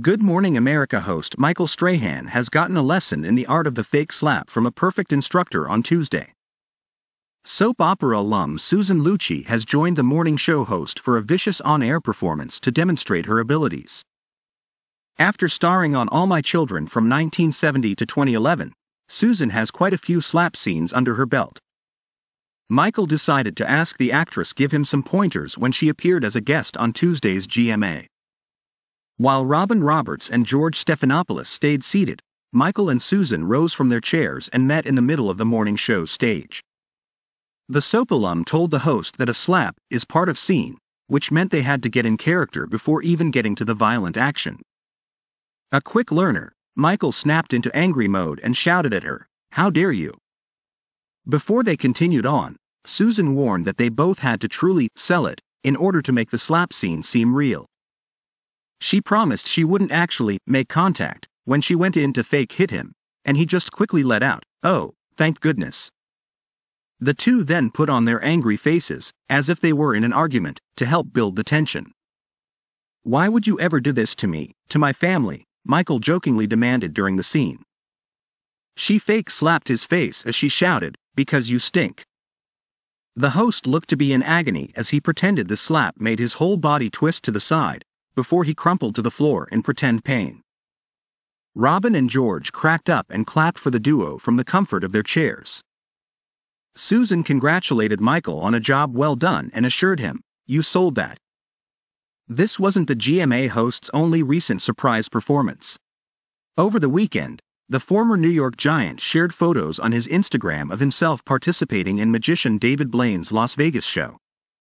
Good Morning America host Michael Strahan has gotten a lesson in the art of the fake slap from a perfect instructor on Tuesday. Soap opera alum Susan Lucci has joined the morning show host for a vicious on air performance to demonstrate her abilities. After starring on All My Children from 1970 to 2011, Susan has quite a few slap scenes under her belt. Michael decided to ask the actress give him some pointers when she appeared as a guest on Tuesday's GMA. While Robin Roberts and George Stephanopoulos stayed seated, Michael and Susan rose from their chairs and met in the middle of the morning show stage. The soap alum told the host that a slap is part of scene, which meant they had to get in character before even getting to the violent action. A quick learner, Michael snapped into angry mode and shouted at her, How dare you! Before they continued on, Susan warned that they both had to truly sell it in order to make the slap scene seem real. She promised she wouldn't actually make contact when she went in to fake hit him, and he just quickly let out, Oh, thank goodness. The two then put on their angry faces, as if they were in an argument, to help build the tension. Why would you ever do this to me, to my family? Michael jokingly demanded during the scene. She fake slapped his face as she shouted, Because you stink. The host looked to be in agony as he pretended the slap made his whole body twist to the side, before he crumpled to the floor in pretend pain. Robin and George cracked up and clapped for the duo from the comfort of their chairs. Susan congratulated Michael on a job well done and assured him, You sold that. This wasn't the GMA host's only recent surprise performance. Over the weekend, the former New York Giant shared photos on his Instagram of himself participating in magician David Blaine's Las Vegas show.